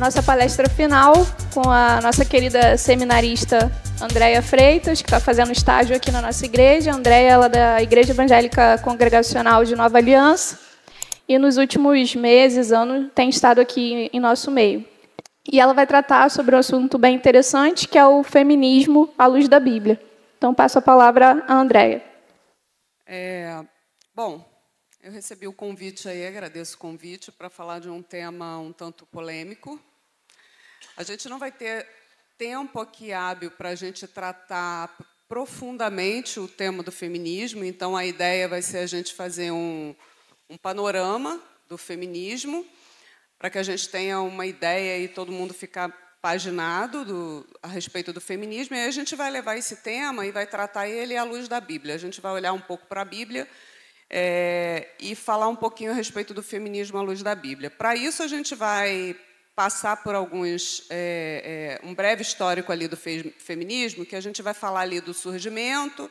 nossa palestra final com a nossa querida seminarista Andréia Freitas, que está fazendo estágio aqui na nossa igreja. Andréia ela é da Igreja Evangélica Congregacional de Nova Aliança e nos últimos meses, anos, tem estado aqui em nosso meio. E ela vai tratar sobre um assunto bem interessante, que é o feminismo à luz da Bíblia. Então, passo a palavra à Andréia. É, bom, eu recebi o convite aí, agradeço o convite, para falar de um tema um tanto polêmico, a gente não vai ter tempo aqui hábil para a gente tratar profundamente o tema do feminismo, então a ideia vai ser a gente fazer um, um panorama do feminismo, para que a gente tenha uma ideia e todo mundo ficar paginado do, a respeito do feminismo, e aí a gente vai levar esse tema e vai tratar ele à luz da Bíblia. A gente vai olhar um pouco para a Bíblia é, e falar um pouquinho a respeito do feminismo à luz da Bíblia. Para isso, a gente vai passar por alguns é, é, um breve histórico ali do fe feminismo, que a gente vai falar ali do surgimento,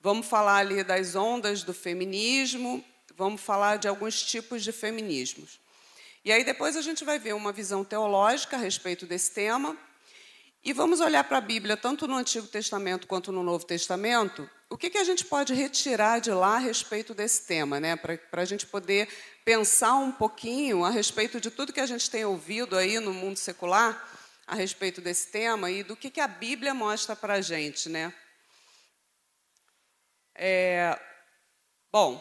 vamos falar ali das ondas do feminismo, vamos falar de alguns tipos de feminismos. E aí depois a gente vai ver uma visão teológica a respeito desse tema e vamos olhar para a Bíblia tanto no Antigo Testamento quanto no Novo Testamento o que, que a gente pode retirar de lá a respeito desse tema, né? para a gente poder pensar um pouquinho a respeito de tudo que a gente tem ouvido aí no mundo secular a respeito desse tema e do que, que a Bíblia mostra para a gente. Né? É, bom,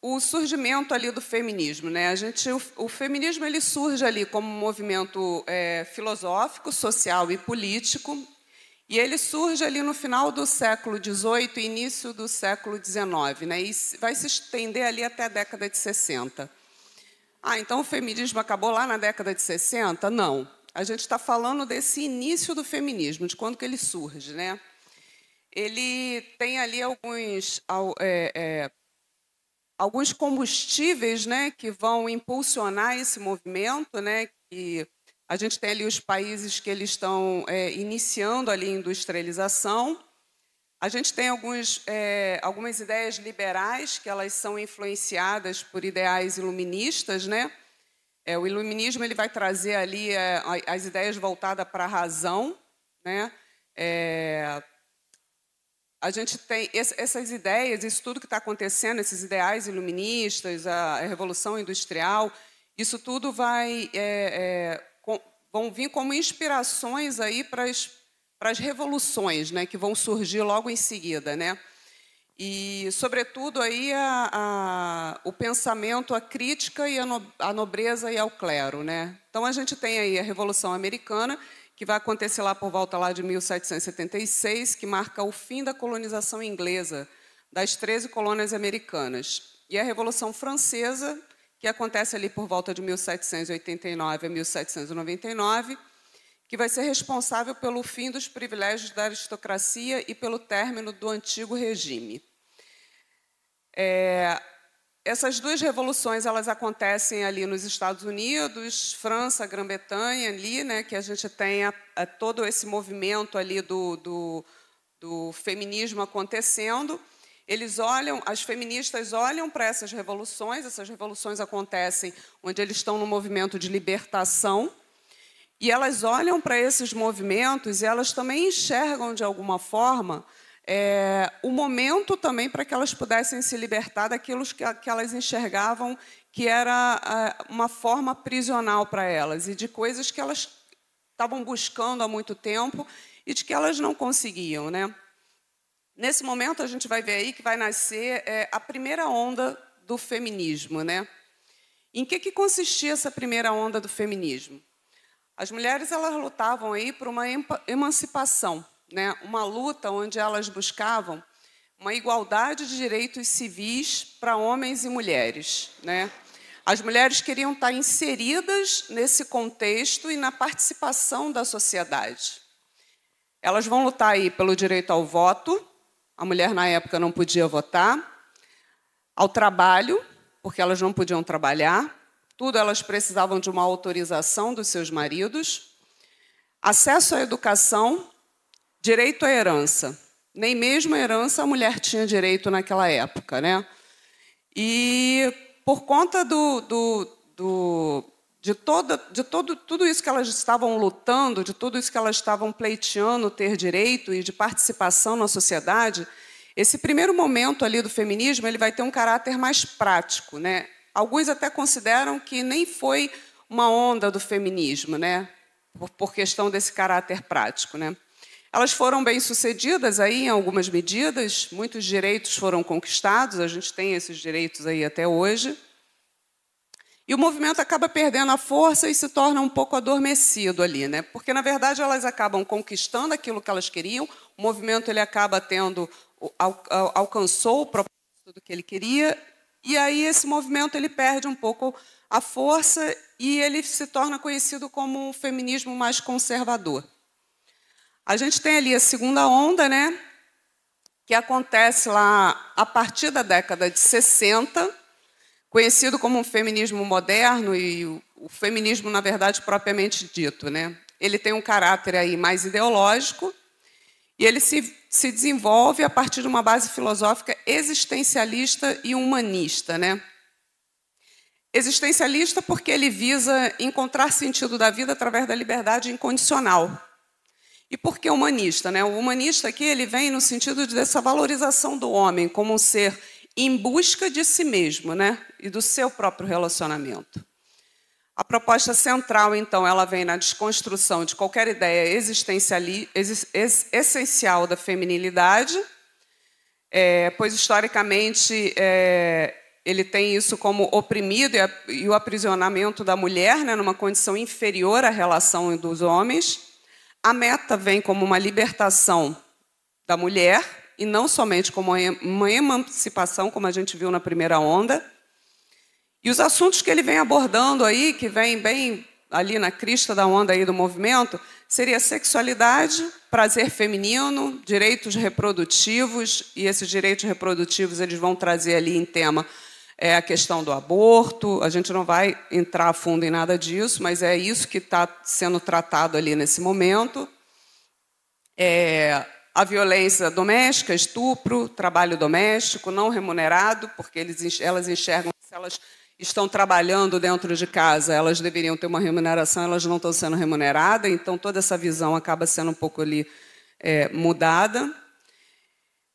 o surgimento ali do feminismo, né? A gente, o, o feminismo ele surge ali como um movimento é, filosófico, social e político e ele surge ali no final do século XVIII e início do século XIX, né? e vai se estender ali até a década de 60. Ah, então o feminismo acabou lá na década de 60? Não. A gente está falando desse início do feminismo, de quando que ele surge. Né? Ele tem ali alguns, é, é, alguns combustíveis né, que vão impulsionar esse movimento, né, que a gente tem ali os países que eles estão é, iniciando ali a industrialização. A gente tem alguns, é, algumas ideias liberais que elas são influenciadas por ideais iluministas, né? É, o iluminismo ele vai trazer ali é, as ideias voltadas para a razão, né? É, a gente tem esse, essas ideias, isso tudo que está acontecendo, esses ideais iluministas, a, a, revolução industrial, isso tudo vai é, é, com, vão vir como inspirações aí para as revoluções, né, que vão surgir logo em seguida, né? E, sobretudo, aí a, a, o pensamento, a crítica e a, no, a, nobreza e ao clero, né? Então, a gente tem aí a Revolução Americana, que vai acontecer lá por volta lá de 1776, que marca o fim da colonização inglesa das 13 colônias americanas. E a Revolução Francesa, que acontece ali por volta de 1789 a 1799, que vai ser responsável pelo fim dos privilégios da aristocracia e pelo término do antigo regime. É, essas duas revoluções elas acontecem ali nos Estados Unidos, França, Grã-Bretanha, ali, né, que a gente tem a, a todo esse movimento ali do, do, do feminismo acontecendo. Eles olham, as feministas olham para essas revoluções, essas revoluções acontecem onde eles estão no movimento de libertação, e elas olham para esses movimentos e elas também enxergam de alguma forma é, o momento também para que elas pudessem se libertar daquilo que, que elas enxergavam que era é, uma forma prisional para elas e de coisas que elas estavam buscando há muito tempo e de que elas não conseguiam, né? Nesse momento, a gente vai ver aí que vai nascer é, a primeira onda do feminismo. Né? Em que, que consistia essa primeira onda do feminismo? As mulheres elas lutavam aí por uma emancipação, né? uma luta onde elas buscavam uma igualdade de direitos civis para homens e mulheres. Né? As mulheres queriam estar tá inseridas nesse contexto e na participação da sociedade. Elas vão lutar aí pelo direito ao voto, a mulher na época não podia votar, ao trabalho, porque elas não podiam trabalhar, tudo elas precisavam de uma autorização dos seus maridos, acesso à educação, direito à herança. Nem mesmo a herança a mulher tinha direito naquela época, né? E por conta do, do, do de, toda, de todo, tudo isso que elas estavam lutando, de tudo isso que elas estavam pleiteando ter direito e de participação na sociedade, esse primeiro momento ali do feminismo ele vai ter um caráter mais prático, né? Alguns até consideram que nem foi uma onda do feminismo, né? Por, por questão desse caráter prático, né? Elas foram bem sucedidas aí em algumas medidas, muitos direitos foram conquistados, a gente tem esses direitos aí até hoje. E o movimento acaba perdendo a força e se torna um pouco adormecido ali, né? Porque na verdade elas acabam conquistando aquilo que elas queriam. O movimento ele acaba tendo al, al, alcançou o propósito do que ele queria e aí esse movimento ele perde um pouco a força e ele se torna conhecido como um feminismo mais conservador. A gente tem ali a segunda onda, né? Que acontece lá a partir da década de 60 conhecido como um feminismo moderno e o, feminismo, na verdade, propriamente dito. Né? Ele tem um caráter aí mais ideológico e ele se, se desenvolve a partir de uma base filosófica existencialista e humanista. Né? Existencialista porque ele visa encontrar sentido da vida através da liberdade incondicional. E por que humanista? Né? O humanista aqui ele vem no sentido dessa valorização do homem como um ser em busca de si mesmo, né? E do seu próprio relacionamento. A proposta central, então, ela vem na desconstrução de qualquer ideia existenciali, ex, ex, essencial da feminilidade, é, pois historicamente é, ele tem isso como oprimido e, a, e o aprisionamento da mulher, né, numa condição inferior à relação dos homens. A meta vem como uma libertação da mulher e não somente como uma emancipação, como a gente viu na primeira onda. E os assuntos que ele vem abordando aí, que vem bem ali na crista da onda aí do movimento, seria sexualidade, prazer feminino, direitos reprodutivos, e esses direitos reprodutivos eles vão trazer ali em tema é, a questão do aborto, a gente não vai entrar a fundo em nada disso, mas é isso que está sendo tratado ali nesse momento. É, a violência doméstica, estupro, trabalho doméstico não remunerado, porque eles, elas enxergam que se elas estão trabalhando dentro de casa, elas deveriam ter uma remuneração, elas não estão sendo remuneradas, então toda essa visão acaba sendo um pouco ali é, mudada.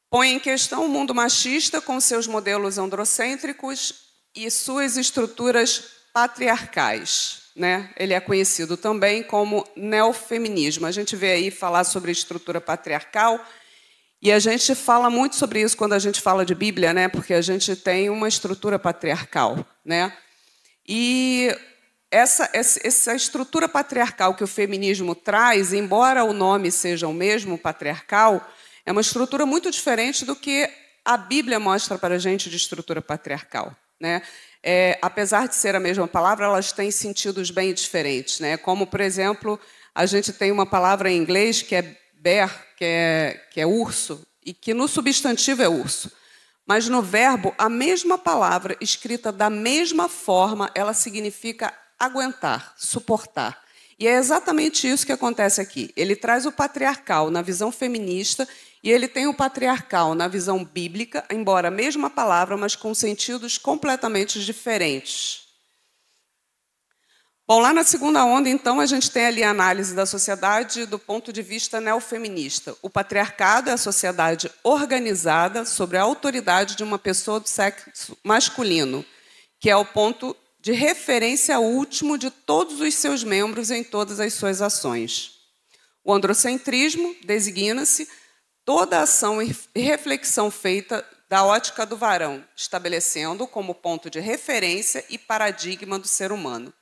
Põe em questão o mundo machista com seus modelos androcêntricos e suas estruturas patriarcais. Né? Ele é conhecido também como neofeminismo. A gente vê aí falar sobre estrutura patriarcal e a gente fala muito sobre isso quando a gente fala de Bíblia, né? Porque a gente tem uma estrutura patriarcal, né? E essa, essa estrutura patriarcal que o feminismo traz, embora o nome seja o mesmo, patriarcal, é uma estrutura muito diferente do que a Bíblia mostra para a gente de estrutura patriarcal. Né? é, apesar de ser a mesma palavra, elas têm sentidos bem diferentes. Né? Como, por exemplo, a gente tem uma palavra em inglês que é bear, que é, que é urso, e que no substantivo é urso. Mas no verbo, a mesma palavra, escrita da mesma forma, ela significa aguentar, suportar. E é exatamente isso que acontece aqui. Ele traz o patriarcal na visão feminista e ele tem o patriarcal na visão bíblica, embora a mesma palavra, mas com sentidos completamente diferentes. Bom, lá na segunda onda, então, a gente tem ali a análise da sociedade do ponto de vista neofeminista. O patriarcado é a sociedade organizada sobre a autoridade de uma pessoa do sexo masculino, que é o ponto de referência último de todos os seus membros em todas as suas ações. O androcentrismo designa-se toda a ação e reflexão feita da ótica do varão, estabelecendo como ponto de referência e paradigma do ser humano.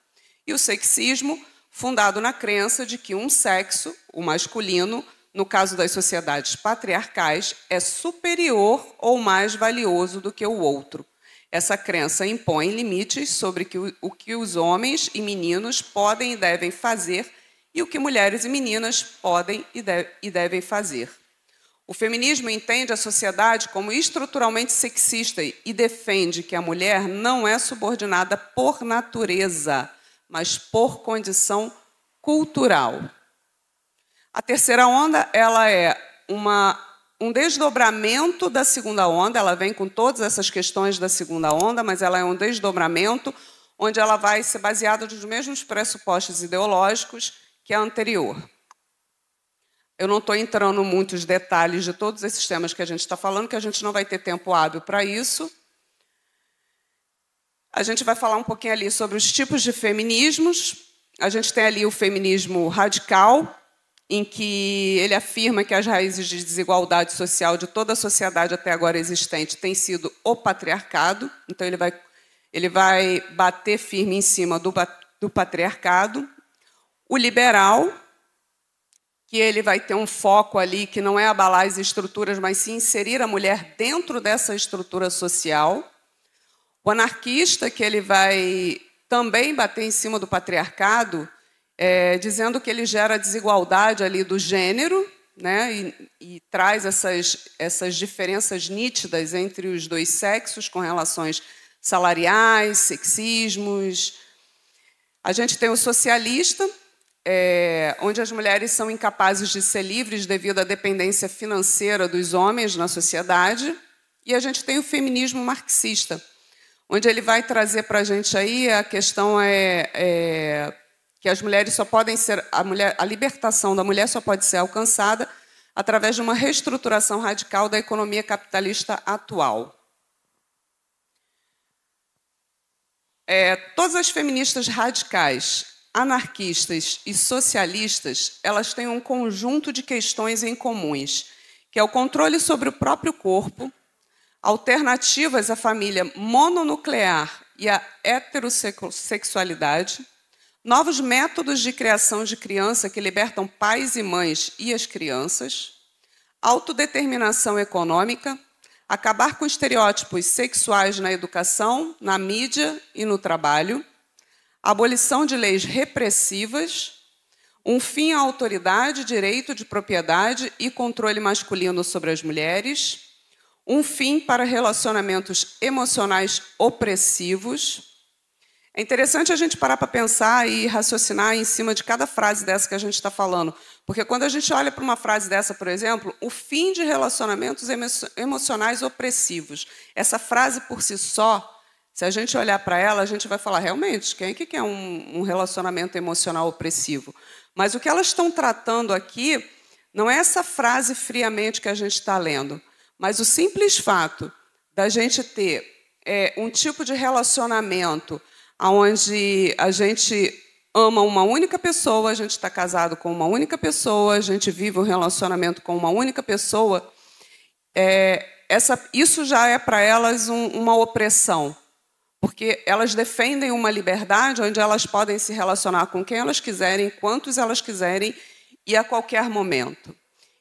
E o sexismo, fundado na crença de que um sexo, o masculino, no caso das sociedades patriarcais, é superior ou mais valioso do que o outro. Essa crença impõe limites sobre o que os homens e meninos podem e devem fazer e o que mulheres e meninas podem e devem fazer. O feminismo entende a sociedade como estruturalmente sexista e defende que a mulher não é subordinada por natureza, mas por condição cultural. A terceira onda, ela é uma, um desdobramento da segunda onda, ela vem com todas essas questões da segunda onda, mas ela é um desdobramento onde ela vai ser baseada nos mesmos pressupostos ideológicos que a anterior. Eu não estou entrando muito nos detalhes de todos esses temas que a gente está falando, que a gente não vai ter tempo hábil para isso. A gente vai falar um pouquinho ali sobre os tipos de feminismos. A gente tem ali o feminismo radical, em que ele afirma que as raízes de desigualdade social de toda a sociedade até agora existente têm sido o patriarcado. Então ele vai ele vai bater firme em cima do, do patriarcado. O liberal, que ele vai ter um foco ali que não é abalar as estruturas, mas sim inserir a mulher dentro dessa estrutura social. O anarquista que ele vai também bater em cima do patriarcado, é, dizendo que ele gera desigualdade ali do gênero, né, e, e, traz essas, essas diferenças nítidas entre os dois sexos com relações salariais, sexismos. A gente tem o socialista, é, onde as mulheres são incapazes de ser livres devido à dependência financeira dos homens na sociedade. E a gente tem o feminismo marxista, onde ele vai trazer para a gente aí a questão é, é, que as mulheres só podem ser a, mulher, a libertação da mulher só pode ser alcançada através de uma reestruturação radical da economia capitalista atual. É, todas as feministas radicais anarquistas e socialistas, elas têm um conjunto de questões em comuns, que é o controle sobre o próprio corpo, alternativas à família mononuclear e à heterossexualidade, novos métodos de criação de criança que libertam pais e mães e as crianças, autodeterminação econômica, acabar com estereótipos sexuais na educação, na mídia e no trabalho, abolição de leis repressivas, um fim à autoridade, direito de propriedade e controle masculino sobre as mulheres, um fim para relacionamentos emocionais opressivos. É interessante a gente parar para pensar e raciocinar em cima de cada frase dessa que a gente está falando, porque quando a gente olha para uma frase dessa, por exemplo, o fim de relacionamentos emocionais opressivos, essa frase por si só se a gente olhar para ela, a gente vai falar, realmente, quem que quer um, um relacionamento emocional opressivo? Mas o que elas estão tratando aqui não é essa frase friamente que a gente está lendo, mas o simples fato da gente ter é, um tipo de relacionamento onde a gente ama uma única pessoa, a gente está casado com uma única pessoa, a gente vive um relacionamento com uma única pessoa, é, essa, isso já é para elas um, uma opressão. Porque elas defendem uma liberdade onde elas podem se relacionar com quem elas quiserem, quantos elas quiserem e a qualquer momento.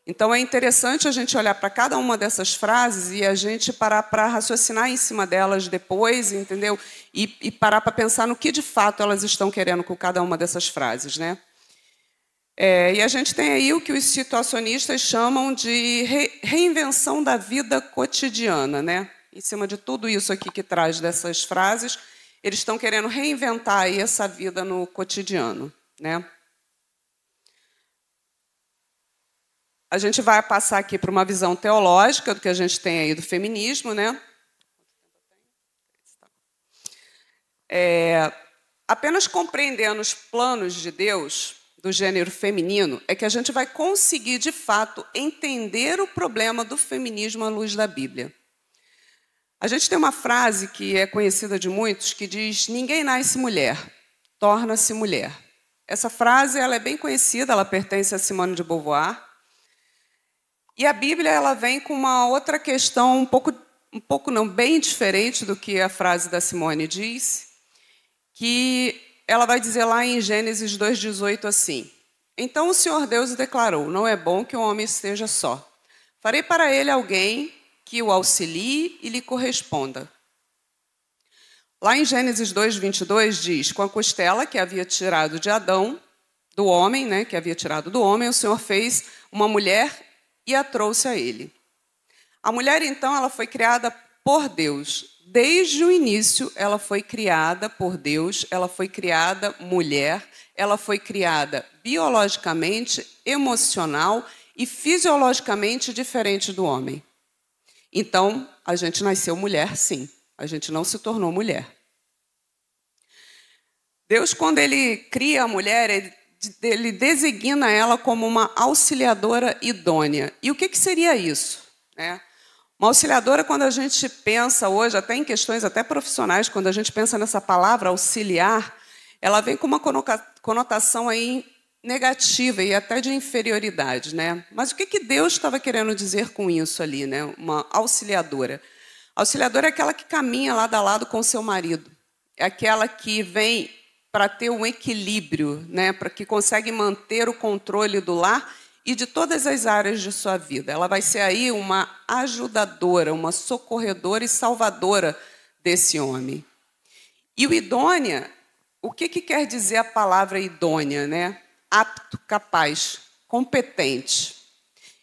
Então é interessante a gente olhar para cada uma dessas frases e a gente parar para raciocinar em cima delas depois, entendeu? E, e parar para pensar no que de fato elas estão querendo com cada uma dessas frases, né? É, e a gente tem aí o que os situacionistas chamam de re reinvenção da vida cotidiana, né? em cima de tudo isso aqui que traz dessas frases, eles estão querendo reinventar aí essa vida no cotidiano, né? A gente vai passar aqui para uma visão teológica do que a gente tem aí do feminismo, né? É, apenas compreendendo os planos de Deus do gênero feminino é que a gente vai conseguir, de fato, entender o problema do feminismo à luz da Bíblia. A gente tem uma frase que é conhecida de muitos que diz: Ninguém nasce mulher, torna-se mulher. Essa frase ela é bem conhecida, ela pertence a Simone de Beauvoir. E a Bíblia ela vem com uma outra questão um pouco, um pouco não bem diferente do que a frase da Simone diz, que ela vai dizer lá em Gênesis 2:18 assim: Então o Senhor Deus declarou: Não é bom que o homem esteja só. Farei para ele alguém que o auxilie e lhe corresponda. Lá em Gênesis 2:22 diz: Com a costela que havia tirado de Adão, do homem, né, que havia tirado do homem, o Senhor fez uma mulher e a trouxe a ele. A mulher, então, ela foi criada por Deus. Desde o início, ela foi criada por Deus, ela foi criada mulher, ela foi criada biologicamente, emocional e fisiologicamente diferente do homem. Então, a gente nasceu mulher, sim. A gente não se tornou mulher. Deus, quando ele cria a mulher, ele, designa ela como uma auxiliadora idônea. E o que, que seria isso? Né? Uma auxiliadora, quando a gente pensa hoje, até em questões até profissionais, quando a gente pensa nessa palavra auxiliar, ela vem com uma conotação aí negativa e até de inferioridade, né? Mas o que, que Deus estava querendo dizer com isso ali, né? Uma auxiliadora. auxiliadora é aquela que caminha lado a lado com seu marido. É aquela que vem para ter um equilíbrio, né? Para que consegue manter o controle do lar e de todas as áreas de sua vida. Ela vai ser aí uma ajudadora, uma socorredora e salvadora desse homem. E o idônea, o que, que quer dizer a palavra idônea, né? apto, capaz, competente.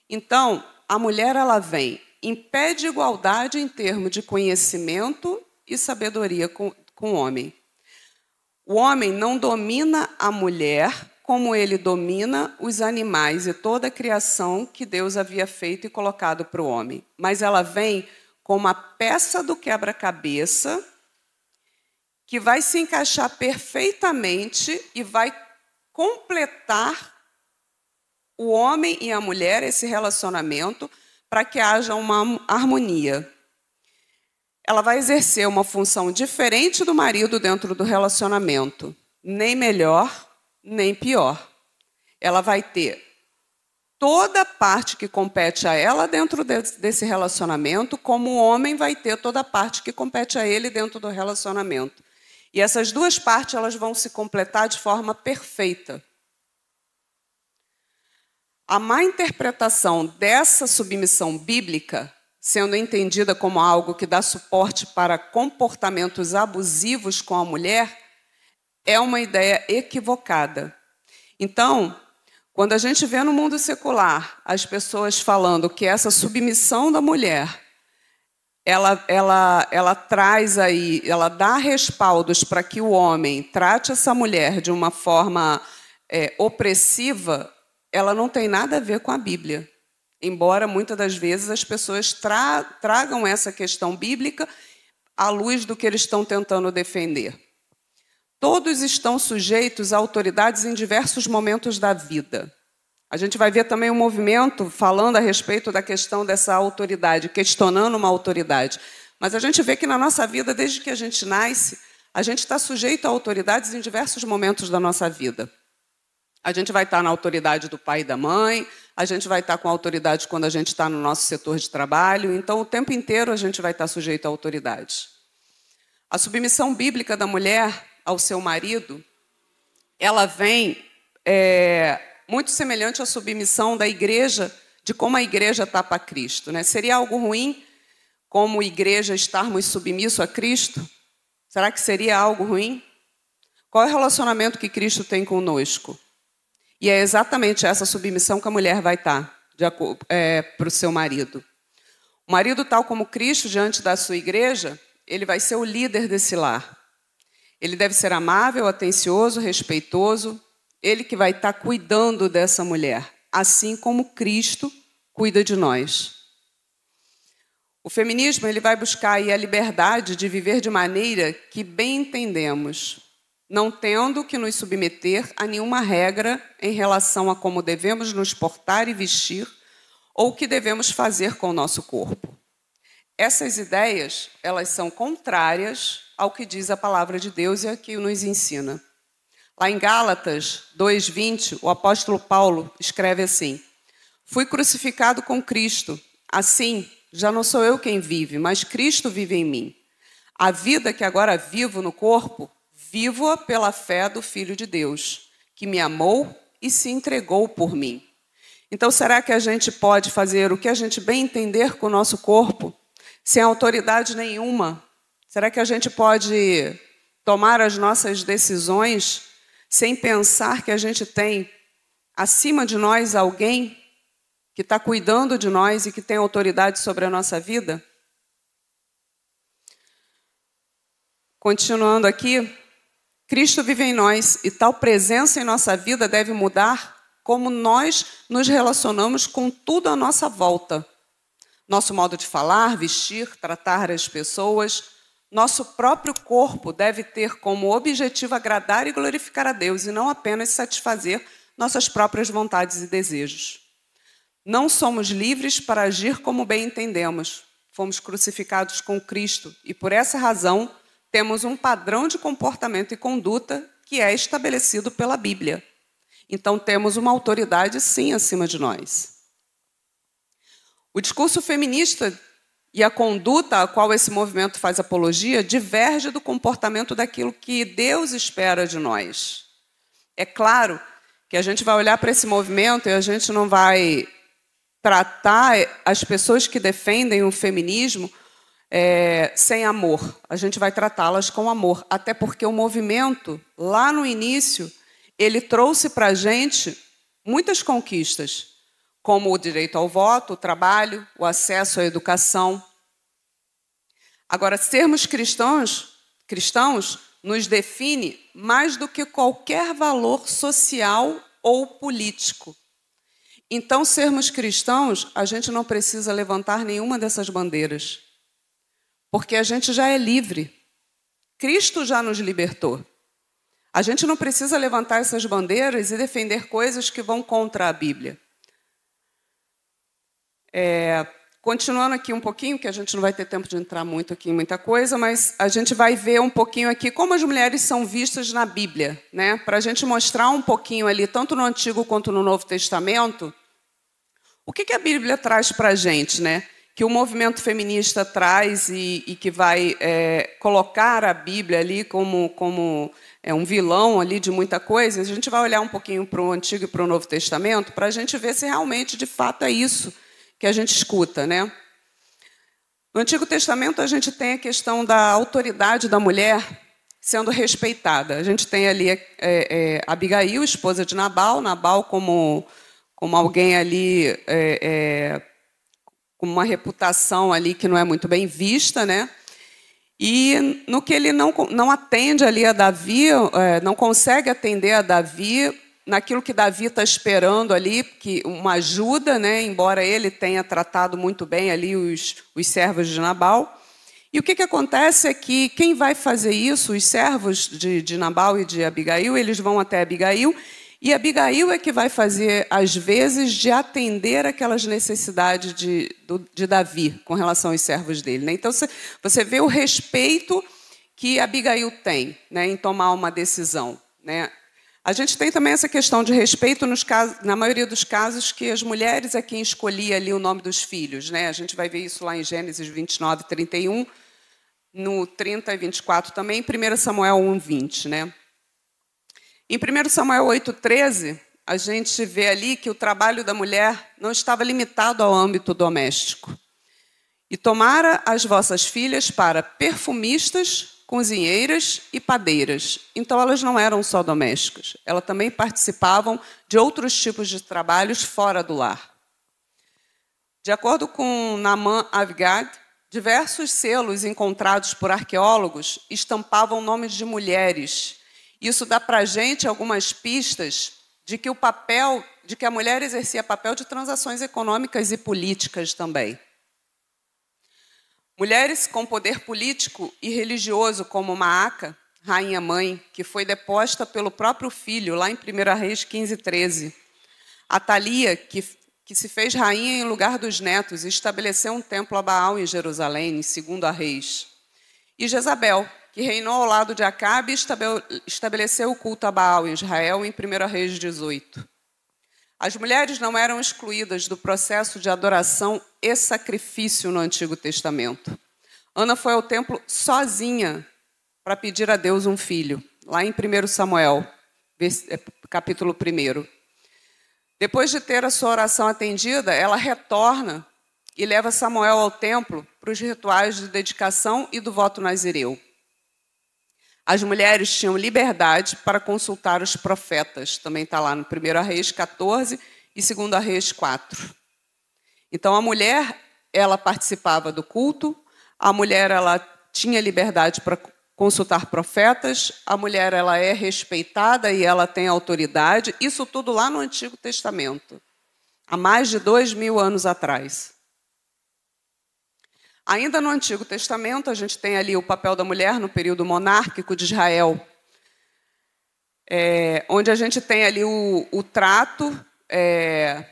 Então, a mulher ela vem em pé de igualdade em termos de conhecimento e sabedoria com, com o homem. O homem não domina a mulher como ele domina os animais e toda a criação que Deus havia feito e colocado para o homem. Mas ela vem como a peça do quebra-cabeça que vai se encaixar perfeitamente e vai completar o homem e a mulher, esse relacionamento, para que haja uma harmonia. Ela vai exercer uma função diferente do marido dentro do relacionamento, nem melhor, nem pior. Ela vai ter toda a parte que compete a ela dentro desse relacionamento, como o homem vai ter toda a parte que compete a ele dentro do relacionamento. E essas duas partes elas vão se completar de forma perfeita. A má interpretação dessa submissão bíblica, sendo entendida como algo que dá suporte para comportamentos abusivos com a mulher, é uma ideia equivocada. Então, quando a gente vê no mundo secular as pessoas falando que essa submissão da mulher ela, ela, ela traz aí, ela dá respaldos para que o homem trate essa mulher de uma forma é, opressiva, ela não tem nada a ver com a Bíblia. Embora muitas das vezes as pessoas tra tragam essa questão bíblica à luz do que eles estão tentando defender. Todos estão sujeitos a autoridades em diversos momentos da vida. A gente vai ver também um movimento falando a respeito da questão dessa autoridade, questionando uma autoridade. Mas a gente vê que na nossa vida, desde que a gente nasce, a gente está sujeito a autoridades em diversos momentos da nossa vida. A gente vai estar na autoridade do pai e da mãe, a gente vai estar com autoridade quando a gente está no nosso setor de trabalho, então o tempo inteiro a gente vai estar sujeito a autoridade. A submissão bíblica da mulher ao seu marido, ela vem é, muito semelhante à submissão da igreja, de como a igreja está para Cristo. Né? Seria algo ruim, como igreja, estarmos submissos a Cristo? Será que seria algo ruim? Qual é o relacionamento que Cristo tem conosco? E é exatamente essa submissão que a mulher vai tá, estar é, para o seu marido. O marido, tal como Cristo, diante da sua igreja, ele vai ser o líder desse lar. Ele deve ser amável, atencioso, respeitoso, ele que vai estar tá cuidando dessa mulher, assim como Cristo cuida de nós. O feminismo ele vai buscar aí a liberdade de viver de maneira que bem entendemos, não tendo que nos submeter a nenhuma regra em relação a como devemos nos portar e vestir ou o que devemos fazer com o nosso corpo. Essas ideias, elas são contrárias ao que diz a palavra de Deus e a que nos ensina. Lá em Gálatas 2:20, o apóstolo Paulo escreve assim: Fui crucificado com Cristo. Assim, já não sou eu quem vive, mas Cristo vive em mim. A vida que agora vivo no corpo, vivo-a pela fé do Filho de Deus, que me amou e se entregou por mim. Então, será que a gente pode fazer o que a gente bem entender com o nosso corpo, sem autoridade nenhuma? Será que a gente pode tomar as nossas decisões sem pensar que a gente tem acima de nós alguém que está cuidando de nós e que tem autoridade sobre a nossa vida? Continuando aqui, Cristo vive em nós e tal presença em nossa vida deve mudar como nós nos relacionamos com tudo à nossa volta. Nosso modo de falar, vestir, tratar as pessoas, nosso próprio corpo deve ter como objetivo agradar e glorificar a Deus e não apenas satisfazer nossas próprias vontades e desejos. Não somos livres para agir como bem entendemos. Fomos crucificados com Cristo e, por essa razão, temos um padrão de comportamento e conduta que é estabelecido pela Bíblia. Então, temos uma autoridade, sim, acima de nós. O discurso feminista e a conduta a qual esse movimento faz apologia diverge do comportamento daquilo que Deus espera de nós. É claro que a gente vai olhar para esse movimento e a gente não vai tratar as pessoas que defendem o feminismo é, sem amor. A gente vai tratá-las com amor, até porque o movimento, lá no início, ele trouxe para a gente muitas conquistas como o direito ao voto, o trabalho, o acesso à educação. Agora, sermos cristãos, cristãos nos define mais do que qualquer valor social ou político. Então, sermos cristãos, a gente não precisa levantar nenhuma dessas bandeiras, porque a gente já é livre. Cristo já nos libertou. A gente não precisa levantar essas bandeiras e defender coisas que vão contra a Bíblia. É, continuando aqui um pouquinho, que a gente não vai ter tempo de entrar muito aqui em muita coisa, mas a gente vai ver um pouquinho aqui como as mulheres são vistas na Bíblia, né? Para a gente mostrar um pouquinho ali, tanto no Antigo quanto no Novo Testamento, o que, que a Bíblia traz para a gente, né? Que o movimento feminista traz e, e que vai é, colocar a Bíblia ali como, como é um vilão ali de muita coisa. A gente vai olhar um pouquinho para o Antigo e para o Novo Testamento para a gente ver se realmente, de fato, é isso que a gente escuta, né? No Antigo Testamento a gente tem a questão da autoridade da mulher sendo respeitada. A gente tem ali é, é, Abigail, esposa de Nabal, Nabal como, como alguém ali é, é com uma reputação ali que não é muito bem vista, né? E no que ele não, não atende ali a Davi, é, não consegue atender a Davi, naquilo que Davi está esperando ali, que uma ajuda, né? embora ele tenha tratado muito bem ali os, os servos de Nabal. E o que, que acontece é que quem vai fazer isso, os servos de, de Nabal e de Abigail, eles vão até Abigail, e Abigail é que vai fazer, às vezes, de atender aquelas necessidades de, do, de Davi com relação aos servos dele. Né? Então, você vê o respeito que Abigail tem né, em tomar uma decisão. Né? A gente tem também essa questão de respeito casos, na maioria dos casos que as mulheres é quem escolhia ali o nome dos filhos. Né? A gente vai ver isso lá em Gênesis 29, 31, no 30 e 24 também, 1 Samuel 1, 20. Né? Em 1 Samuel 8, 13, a gente vê ali que o trabalho da mulher não estava limitado ao âmbito doméstico. E tomara as vossas filhas para perfumistas, cozinheiras e padeiras. Então, elas não eram só domésticas, elas também participavam de outros tipos de trabalhos fora do lar. De acordo com Naman Avgad, diversos selos encontrados por arqueólogos estampavam nomes de mulheres. Isso dá para a gente algumas pistas de que o papel, de que a mulher exercia papel de transações econômicas e políticas também. Mulheres com poder político e religioso, como Maaca, rainha mãe, que foi deposta pelo próprio filho, lá em 1 Reis 15, 13. Atalia, que, que se fez rainha em lugar dos netos e estabeleceu um templo a Baal em Jerusalém, em 2 Reis. E Jezabel, que reinou ao lado de Acabe e estabeleceu o culto a Baal em Israel, em 1 Reis 18. As mulheres não eram excluídas do processo de adoração e sacrifício no Antigo Testamento. Ana foi ao templo sozinha para pedir a Deus um filho, lá em 1 Samuel, eh, capítulo 1. Depois de ter a sua oração atendida, ela retorna e leva Samuel ao templo para os rituais de dedicação e do voto nazireu. As mulheres tinham liberdade para consultar os profetas, também está lá no 1 Reis 14 e 2 Reis 4. Então, a mulher, ela participava do culto, a mulher, ela tinha liberdade para consultar profetas, a mulher, ela é respeitada e ela tem autoridade, isso tudo lá no Antigo Testamento, há mais de dois mil anos atrás. Ainda no Antigo Testamento, a gente tem ali o papel da mulher no período monárquico de Israel, é, onde a gente tem ali o, o trato é,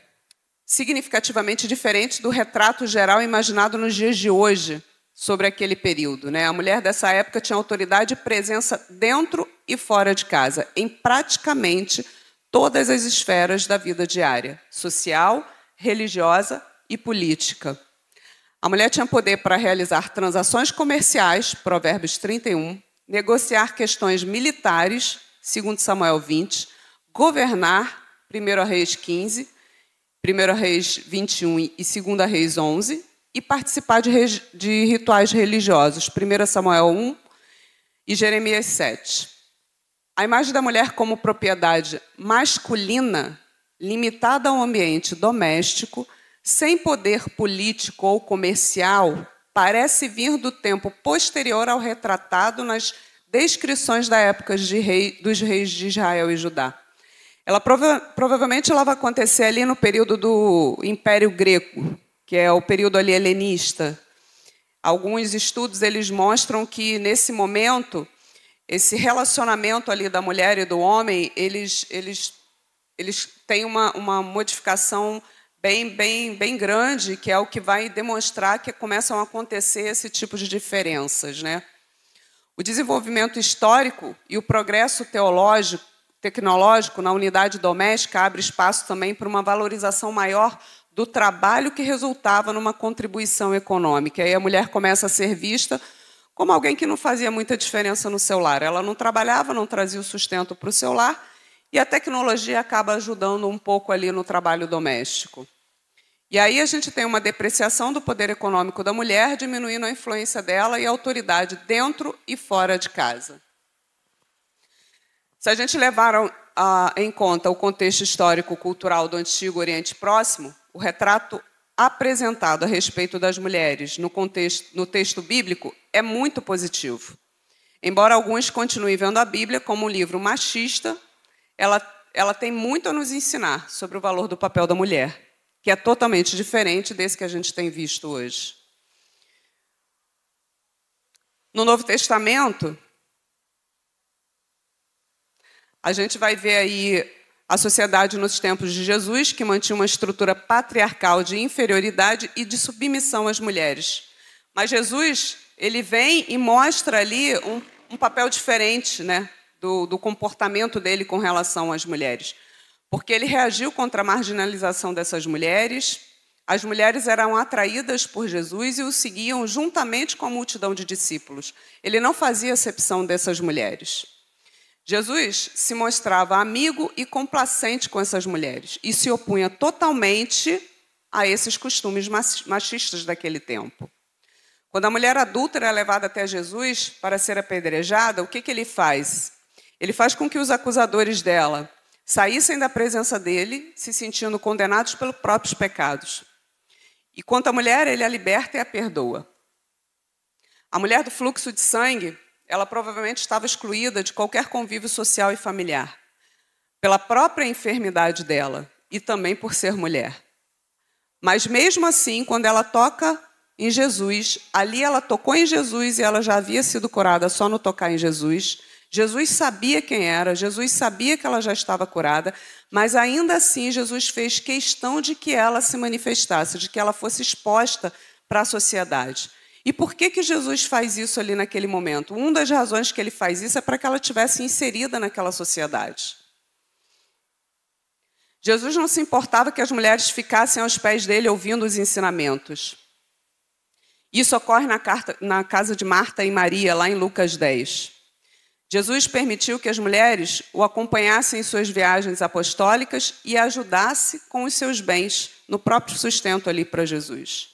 significativamente diferente do retrato geral imaginado nos dias de hoje sobre aquele período. Né? A mulher dessa época tinha autoridade e presença dentro e fora de casa, em praticamente todas as esferas da vida diária social, religiosa e política. A mulher tinha poder para realizar transações comerciais, Provérbios 31, negociar questões militares, segundo Samuel 20, governar, 1 Reis 15, 1 Reis 21 e 2 Reis 11, e participar de, de rituais religiosos, 1 Samuel 1 e Jeremias 7. A imagem da mulher como propriedade masculina, limitada ao ambiente doméstico, sem poder político ou comercial, parece vir do tempo posterior ao retratado nas descrições da época de rei, dos reis de Israel e Judá. Ela prova, provavelmente ela vai acontecer ali no período do Império Greco, que é o período ali helenista. Alguns estudos eles mostram que nesse momento esse relacionamento ali da mulher e do homem eles eles eles têm uma, uma modificação bem, bem, bem grande, que é o que vai demonstrar que começam a acontecer esse tipo de diferenças. Né? O desenvolvimento histórico e o progresso teológico, tecnológico na unidade doméstica abre espaço também para uma valorização maior do trabalho que resultava numa contribuição econômica. E aí a mulher começa a ser vista como alguém que não fazia muita diferença no seu lar. Ela não trabalhava, não trazia o sustento para o seu lar, e a tecnologia acaba ajudando um pouco ali no trabalho doméstico. E aí a gente tem uma depreciação do poder econômico da mulher, diminuindo a influência dela e a autoridade dentro e fora de casa. Se a gente levar em conta o contexto histórico-cultural do antigo Oriente Próximo, o retrato apresentado a respeito das mulheres no, contexto, no texto bíblico é muito positivo. Embora alguns continuem vendo a Bíblia como um livro machista, ela, ela tem muito a nos ensinar sobre o valor do papel da mulher, que é totalmente diferente desse que a gente tem visto hoje. No Novo Testamento, a gente vai ver aí a sociedade nos tempos de Jesus, que mantinha uma estrutura patriarcal de inferioridade e de submissão às mulheres. Mas Jesus, ele vem e mostra ali um, um papel diferente, né? do, do comportamento dele com relação às mulheres. Porque ele reagiu contra a marginalização dessas mulheres, as mulheres eram atraídas por Jesus e o seguiam juntamente com a multidão de discípulos. Ele não fazia acepção dessas mulheres. Jesus se mostrava amigo e complacente com essas mulheres e se opunha totalmente a esses costumes machistas daquele tempo. Quando a mulher adulta era levada até Jesus para ser apedrejada, o que, que ele faz? Ele faz com que os acusadores dela saíssem da presença dele, se sentindo condenados pelos próprios pecados. E quanto à mulher, ele a liberta e a perdoa. A mulher do fluxo de sangue, ela provavelmente estava excluída de qualquer convívio social e familiar, pela própria enfermidade dela e também por ser mulher. Mas mesmo assim, quando ela toca em Jesus, ali ela tocou em Jesus e ela já havia sido curada só no tocar em Jesus, Jesus sabia quem era, Jesus sabia que ela já estava curada, mas ainda assim Jesus fez questão de que ela se manifestasse, de que ela fosse exposta para a sociedade. E por que, que Jesus faz isso ali naquele momento? Uma das razões que ele faz isso é para que ela tivesse inserida naquela sociedade. Jesus não se importava que as mulheres ficassem aos pés dele ouvindo os ensinamentos. Isso ocorre na, carta, na casa de Marta e Maria, lá em Lucas 10. Jesus permitiu que as mulheres o acompanhassem em suas viagens apostólicas e ajudasse com os seus bens no próprio sustento ali para Jesus.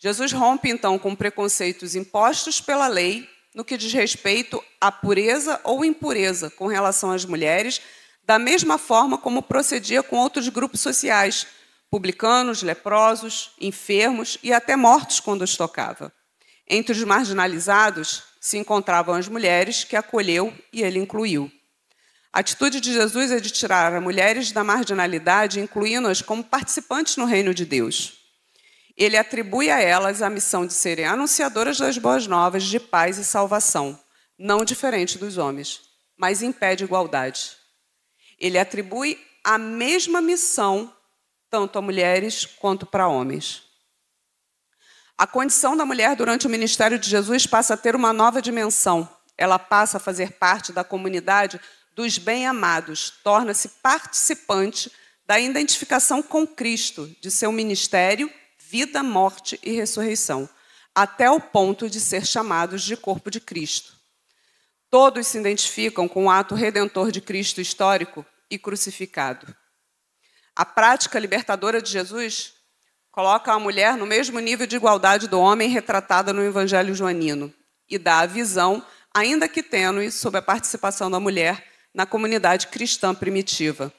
Jesus rompe então com preconceitos impostos pela lei no que diz respeito à pureza ou impureza com relação às mulheres, da mesma forma como procedia com outros grupos sociais, publicanos, leprosos, enfermos e até mortos quando os tocava. Entre os marginalizados, se encontravam as mulheres, que acolheu e ele incluiu. A atitude de Jesus é de tirar as mulheres da marginalidade, incluindo-as como participantes no reino de Deus. Ele atribui a elas a missão de serem anunciadoras das boas novas de paz e salvação, não diferente dos homens, mas em pé de igualdade. Ele atribui a mesma missão tanto a mulheres quanto para homens. A condição da mulher durante o ministério de Jesus passa a ter uma nova dimensão. Ela passa a fazer parte da comunidade dos bem-amados, torna-se participante da identificação com Cristo, de seu ministério, vida, morte e ressurreição, até o ponto de ser chamados de corpo de Cristo. Todos se identificam com o ato redentor de Cristo histórico e crucificado. A prática libertadora de Jesus coloca a mulher no mesmo nível de igualdade do homem retratada no Evangelho joanino e dá a visão, ainda que tênue, sobre a participação da mulher na comunidade cristã primitiva.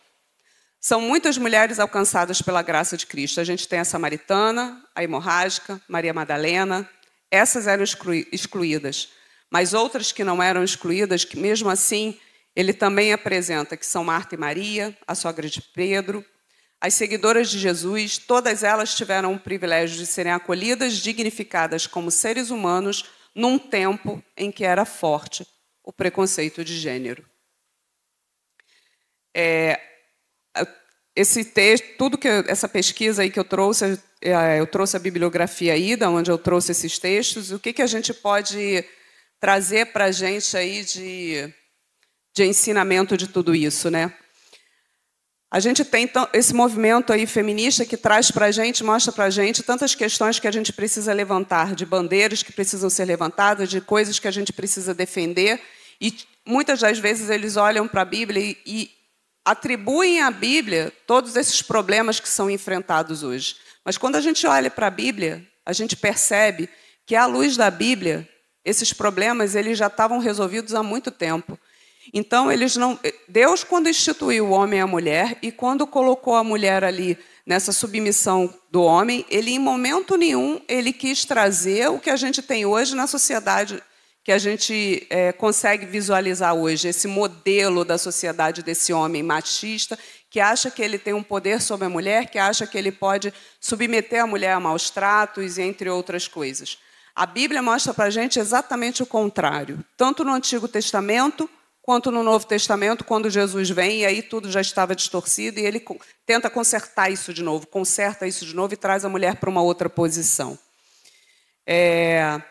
São muitas mulheres alcançadas pela graça de Cristo. A gente tem a samaritana, a hemorrágica, Maria Madalena. Essas eram excluídas. Mas outras que não eram excluídas, que mesmo assim, ele também apresenta, que são Marta e Maria, a sogra de Pedro, as seguidoras de Jesus, todas elas tiveram o privilégio de serem acolhidas, dignificadas como seres humanos, num tempo em que era forte o preconceito de gênero. É, esse texto, tudo que essa pesquisa aí que eu trouxe, é, eu trouxe a bibliografia aí, da onde eu trouxe esses textos. O que, que a gente pode trazer para a gente aí de, de ensinamento de tudo isso, né? A gente tem esse movimento aí feminista que traz para a gente, mostra para a gente tantas questões que a gente precisa levantar, de bandeiras que precisam ser levantadas, de coisas que a gente precisa defender. E muitas das vezes eles olham para a Bíblia e atribuem à Bíblia todos esses problemas que são enfrentados hoje. Mas quando a gente olha para a Bíblia, a gente percebe que à luz da Bíblia, esses problemas eles já estavam resolvidos há muito tempo. Então, eles não. Eh, Deus, quando instituiu o homem e a mulher, e quando colocou a mulher ali nessa submissão do homem, ele em momento nenhum ele quis trazer o que a gente tem hoje na sociedade que a gente é, consegue visualizar hoje, esse modelo da sociedade desse homem machista que acha que ele tem um poder sobre a mulher, que acha que ele pode submeter a mulher a maus tratos, entre outras coisas. A Bíblia mostra para a gente exatamente o contrário, tanto no Antigo Testamento quanto no Novo Testamento, quando Jesus vem, e aí tudo já estava distorcido, e ele tenta consertar isso de novo, conserta isso de novo e traz a mulher para uma outra posição. É...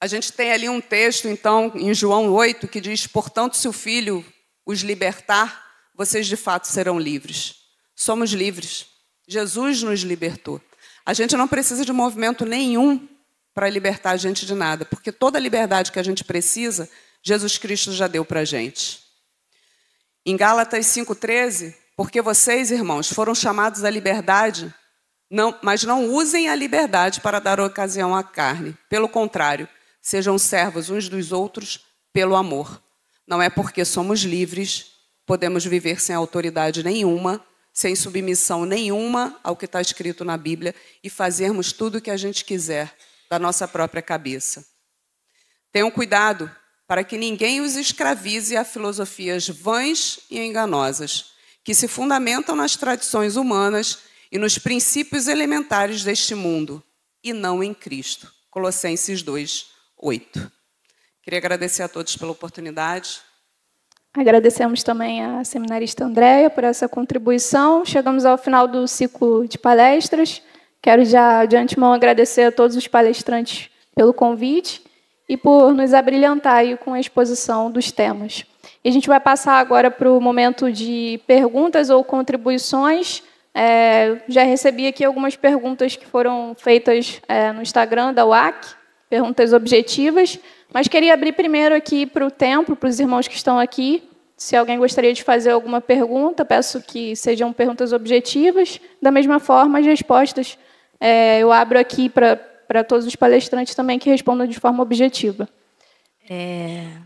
A gente tem ali um texto, então, em João 8, que diz: Portanto, se o filho os libertar, vocês de fato serão livres. Somos livres. Jesus nos libertou. A gente não precisa de movimento nenhum para libertar a gente de nada, porque toda a liberdade que a gente precisa Jesus Cristo já deu para a gente. Em Gálatas 5,13, porque vocês, irmãos, foram chamados à liberdade, não, mas não usem a liberdade para dar ocasião à carne. Pelo contrário, sejam servos uns dos outros pelo amor. Não é porque somos livres, podemos viver sem autoridade nenhuma, sem submissão nenhuma ao que está escrito na Bíblia e fazermos tudo o que a gente quiser da nossa própria cabeça. Tenham cuidado para que ninguém os escravize a filosofias vãs e enganosas, que se fundamentam nas tradições humanas e nos princípios elementares deste mundo, e não em Cristo. Colossenses 2, 8. Queria agradecer a todos pela oportunidade. Agradecemos também à seminarista Andréia por essa contribuição. Chegamos ao final do ciclo de palestras. Quero já de antemão agradecer a todos os palestrantes pelo convite e por nos abrilhantar com a exposição dos temas. E a gente vai passar agora para o momento de perguntas ou contribuições. É, já recebi aqui algumas perguntas que foram feitas é, no Instagram da UAC, perguntas objetivas, mas queria abrir primeiro aqui para o tempo, para os irmãos que estão aqui. Se alguém gostaria de fazer alguma pergunta, peço que sejam perguntas objetivas. Da mesma forma, as respostas. É, eu abro aqui para para todos os palestrantes também que respondam de forma objetiva. É...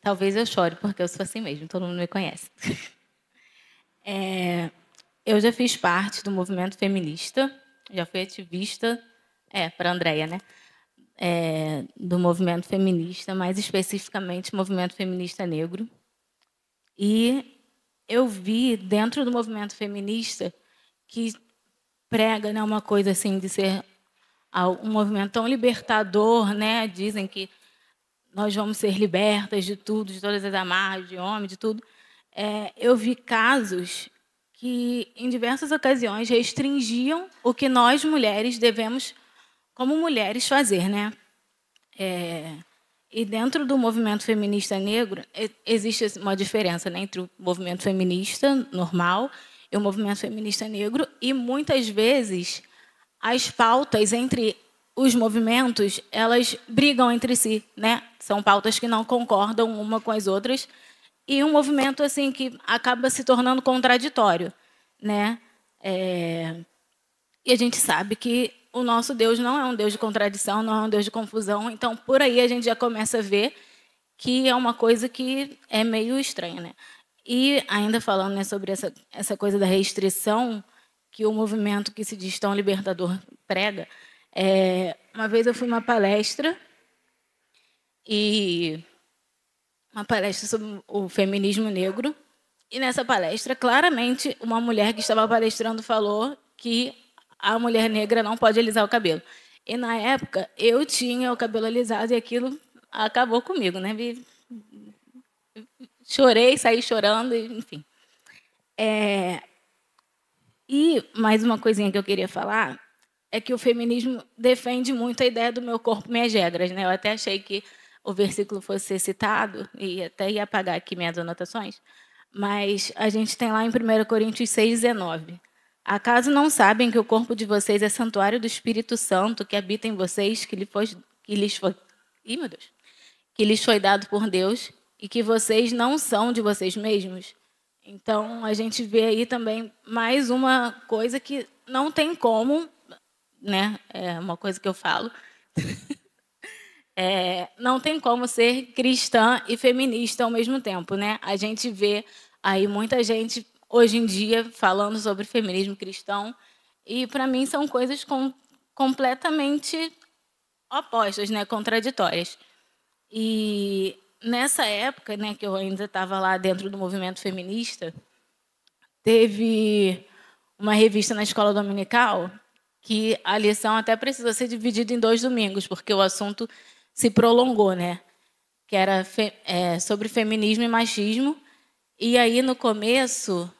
Talvez eu chore, porque eu sou assim mesmo, todo mundo me conhece. É... Eu já fiz parte do movimento feminista, já fui ativista, é, para a Andrea, né? É, do movimento feminista, mais especificamente movimento feminista negro. E eu vi dentro do movimento feminista que prega né, uma coisa assim de ser um movimento tão libertador, né? Dizem que nós vamos ser libertas de tudo, de todas as amarras, de homem, de tudo. É, eu vi casos que, em diversas ocasiões, restringiam o que nós mulheres devemos, como mulheres, fazer, né? É, e dentro do movimento feminista negro existe uma diferença né, entre o movimento feminista normal e o movimento feminista negro, e muitas vezes as pautas entre os movimentos elas brigam entre si, né? São pautas que não concordam uma com as outras e um movimento assim que acaba se tornando contraditório, né? É... E a gente sabe que o nosso Deus não é um Deus de contradição, não é um Deus de confusão. Então por aí a gente já começa a ver que é uma coisa que é meio estranha, né? E ainda falando né, sobre essa, essa coisa da restrição que o movimento que se diz tão libertador prega, é, uma vez eu fui uma palestra e uma palestra sobre o feminismo negro e nessa palestra claramente uma mulher que estava palestrando falou que a mulher negra não pode alisar o cabelo. E na época eu tinha o cabelo alisado e aquilo acabou comigo, né? Chorei, saí chorando, enfim. É... E mais uma coisinha que eu queria falar é que o feminismo defende muito a ideia do meu corpo, minhas regras. Né? Eu até achei que o versículo fosse ser citado e até ia apagar aqui minhas anotações, mas a gente tem lá em 1 Coríntios 6,19. Acaso não sabem que o corpo de vocês é santuário do Espírito Santo que habita em vocês, que, lhe foi, que lhes foi. Ih, meu Deus! Que lhes foi dado por Deus e que vocês não são de vocês mesmos. Então, a gente vê aí também mais uma coisa que não tem como, né? É uma coisa que eu falo. é, não tem como ser cristã e feminista ao mesmo tempo, né? A gente vê aí muita gente hoje em dia falando sobre feminismo cristão e para mim são coisas com, completamente opostas, né? Contraditórias. E nessa época, né, que eu ainda estava lá dentro do movimento feminista, teve uma revista na escola dominical que a lição até precisou ser dividida em dois domingos, porque o assunto se prolongou, né? Que era fe é, sobre feminismo e machismo. E aí, no começo,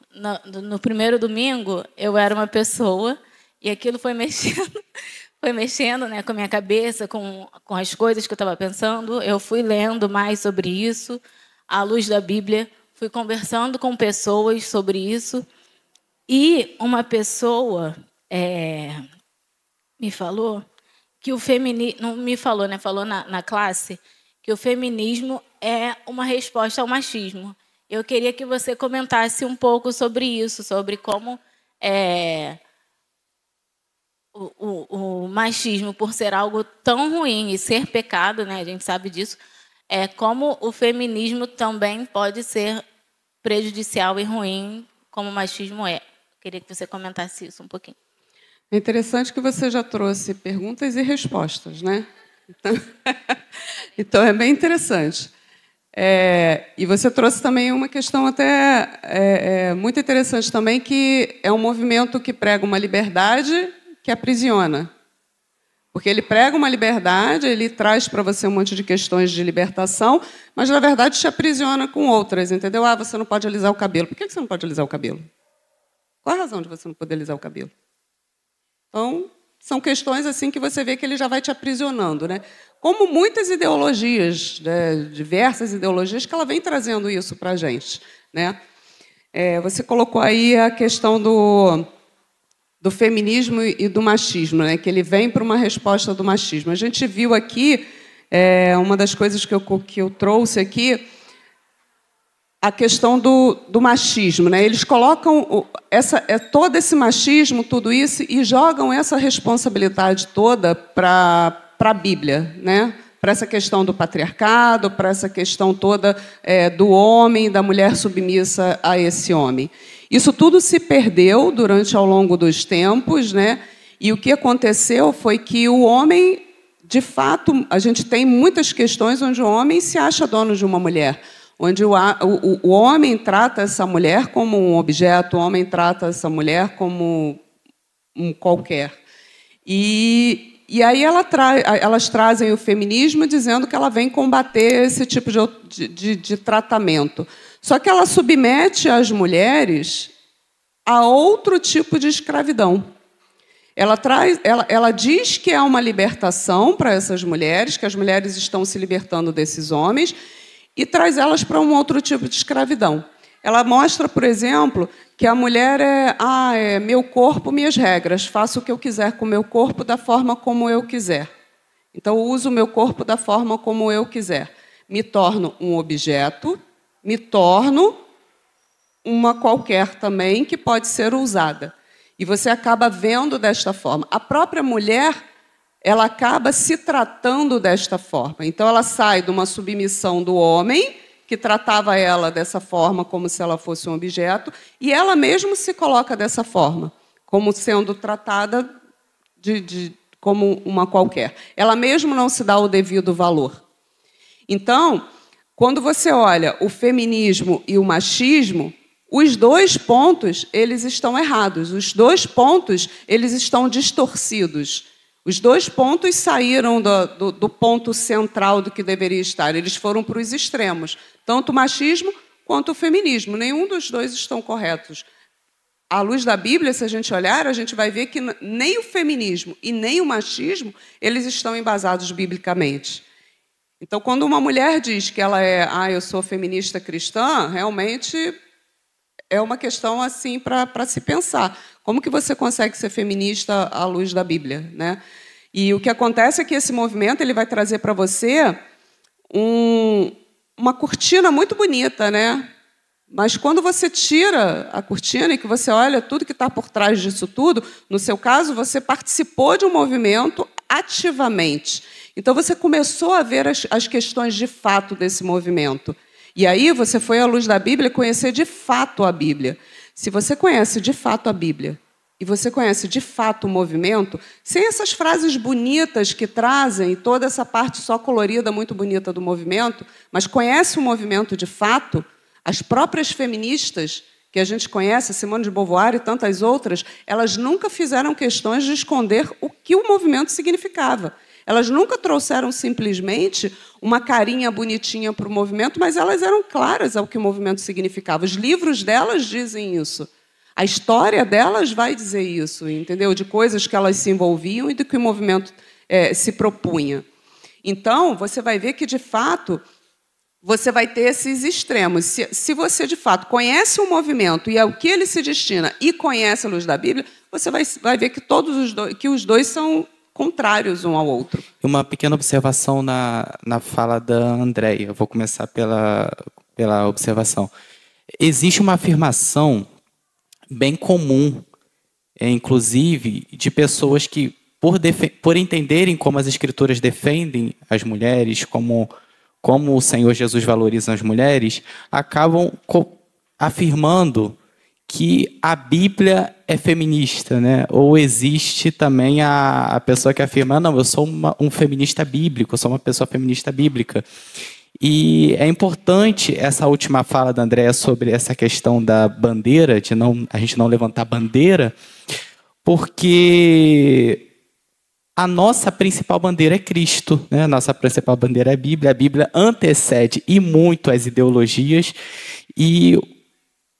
no, no primeiro domingo, eu era uma pessoa e aquilo foi mexendo foi mexendo né, com a minha cabeça, com, com as coisas que eu estava pensando. Eu fui lendo mais sobre isso, à luz da Bíblia. Fui conversando com pessoas sobre isso. E uma pessoa é, me falou que o feminismo. Não me falou, né? Falou na, na classe que o feminismo é uma resposta ao machismo. Eu queria que você comentasse um pouco sobre isso, sobre como é, o, o, machismo por ser algo tão ruim e ser pecado, né? A gente sabe disso. É como o feminismo também pode ser prejudicial e ruim, como o machismo é. Queria que você comentasse isso um pouquinho. É interessante que você já trouxe perguntas e respostas, né? Então, então é bem interessante. É, e você trouxe também uma questão até é, é, muito interessante também, que é um movimento que prega uma liberdade que aprisiona. Porque ele prega uma liberdade, ele traz para você um monte de questões de libertação, mas na verdade te aprisiona com outras, entendeu? Ah, você não pode alisar o cabelo. Por que você não pode alisar o cabelo? Qual a razão de você não poder alisar o cabelo? Então, são questões assim que você vê que ele já vai te aprisionando, né? Como muitas ideologias, né? diversas ideologias, que ela vem trazendo isso para a gente, né? É, você colocou aí a questão do do feminismo e do machismo, né? que ele vem para uma resposta do machismo. A gente viu aqui, é, uma das coisas que eu, que eu trouxe aqui, a questão do, do machismo. Né? Eles colocam essa, é, todo esse machismo, tudo isso, e jogam essa responsabilidade toda para a Bíblia, né? para essa questão do patriarcado, para essa questão toda é, do homem, da mulher submissa a esse homem. Isso tudo se perdeu durante ao longo dos tempos, né? E o que aconteceu foi que o homem, de fato, a gente tem muitas questões onde o homem se acha dono de uma mulher, onde o, o, o homem trata essa mulher como um objeto, o homem trata essa mulher como um qualquer. E, e aí ela tra elas trazem o feminismo dizendo que ela vem combater esse tipo de, de, de tratamento. Só que ela submete as mulheres a outro tipo de escravidão. Ela, traz, ela, ela diz que é uma libertação para essas mulheres, que as mulheres estão se libertando desses homens, e traz elas para um outro tipo de escravidão. Ela mostra, por exemplo, que a mulher é, ah, é meu corpo, minhas regras, faço o que eu quiser com o meu corpo da forma como eu quiser. Então, uso o meu corpo da forma como eu quiser. Me torno um objeto me torno uma qualquer também que pode ser usada. E você acaba vendo desta forma. A própria mulher, ela acaba se tratando desta forma. Então ela sai de uma submissão do homem, que tratava ela dessa forma, como se ela fosse um objeto, e ela mesma se coloca dessa forma, como sendo tratada de, de como uma qualquer. Ela mesma não se dá o devido valor. Então, quando você olha o feminismo e o machismo, os dois pontos eles estão errados, os dois pontos eles estão distorcidos. Os dois pontos saíram do, do, do ponto central do que deveria estar, eles foram para os extremos, tanto o machismo quanto o feminismo. Nenhum dos dois estão corretos. À luz da Bíblia, se a gente olhar, a gente vai ver que nem o feminismo e nem o machismo eles estão embasados biblicamente. Então, quando uma mulher diz que ela é, ah, eu sou feminista cristã, realmente é uma questão assim para se pensar. Como que você consegue ser feminista à luz da Bíblia, né? E o que acontece é que esse movimento ele vai trazer para você um, uma cortina muito bonita, né? Mas quando você tira a cortina e que você olha tudo que está por trás disso tudo, no seu caso, você participou de um movimento ativamente. Então você começou a ver as, as questões de fato desse movimento. E aí você foi à luz da Bíblia conhecer de fato a Bíblia. Se você conhece de fato a Bíblia e você conhece de fato o movimento, sem essas frases bonitas que trazem toda essa parte só colorida, muito bonita do movimento, mas conhece o movimento de fato, as próprias feministas que a gente conhece, Simone de Beauvoir e tantas outras, elas nunca fizeram questões de esconder o que o movimento significava. Elas nunca trouxeram simplesmente uma carinha bonitinha para o movimento, mas elas eram claras ao que o movimento significava. Os livros delas dizem isso. A história delas vai dizer isso, entendeu? De coisas que elas se envolviam e do que o movimento é, se propunha. Então, você vai ver que, de fato, você vai ter esses extremos. Se, se você, de fato, conhece o movimento e ao é que ele se destina e conhece a luz da Bíblia, você vai, vai ver que, todos os dois, que os dois são contrários um ao outro. Uma pequena observação na, na fala da Andréia. Eu vou começar pela, pela observação. Existe uma afirmação bem comum, é, inclusive, de pessoas que, por, por entenderem como as escrituras defendem as mulheres, como, como o Senhor Jesus valoriza as mulheres, acabam afirmando que a Bíblia é feminista, né? Ou existe também a, a pessoa que afirma, não, eu sou uma, um feminista bíblico, eu sou uma pessoa feminista bíblica. E é importante essa última fala da Andréa sobre essa questão da bandeira, de não, a gente não levantar bandeira, porque a nossa principal bandeira é Cristo, né? a nossa principal bandeira é a Bíblia. A Bíblia antecede e muito as ideologias, e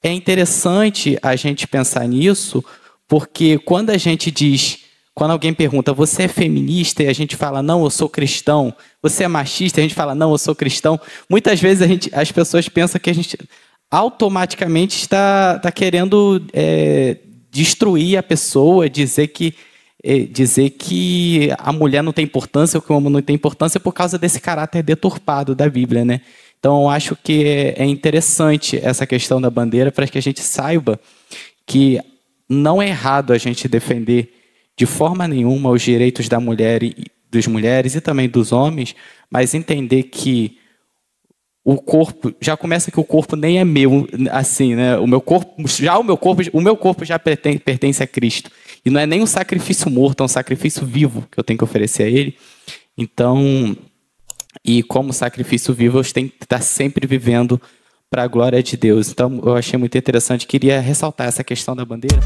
é interessante a gente pensar nisso, porque quando a gente diz, quando alguém pergunta, você é feminista? E a gente fala, não, eu sou cristão. Você é machista? E a gente fala, não, eu sou cristão. Muitas vezes gente, as pessoas pensam que a gente automaticamente está, está querendo é, destruir a pessoa, dizer que é, dizer que a mulher não tem importância ou que o homem não tem importância por causa desse caráter deturpado da Bíblia, né? Então, eu acho que é interessante essa questão da bandeira para que a gente saiba que não é errado a gente defender de forma nenhuma os direitos da mulher e dos mulheres e também dos homens, mas entender que o corpo já começa que o corpo nem é meu assim né o meu corpo já o meu corpo o meu corpo já pertence, pertence a Cristo e não é nem um sacrifício morto é um sacrifício vivo que eu tenho que oferecer a Ele então e como sacrifício vivo, eles têm que estar sempre vivendo para a glória de Deus. Então, eu achei muito interessante. Queria ressaltar essa questão da bandeira.